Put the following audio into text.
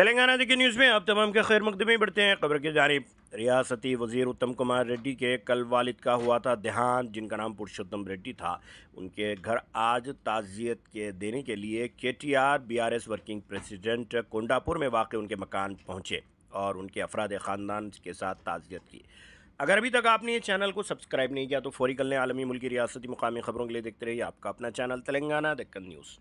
तेलंगाना जी news में अब तमाम के खैर मुकदमे बढ़ते हैं खबर की जानब रियासती वजीर उत्तम कुमार रेड्डी के कल वालिद का हुआ था देहांत जिनका नाम पुरुषोत्तम रेड्डी था उनके घर आज ताज़ियत के देने के लिए के T R B R S working president Kondapur में वाक़ उनके मकान पहुँचे और उनके अफराद ख़ानदान के साथ ताज़ियत की अगर अभी तक आपने ये चैनल को सब्सक्राइब नहीं किया तो फौरी कल ने आलमी मुल्की रियासती मुकामी खबरों के लिए देखते रहिए आपका अपना चैनल तेलंगाना दक्कन न्यूज़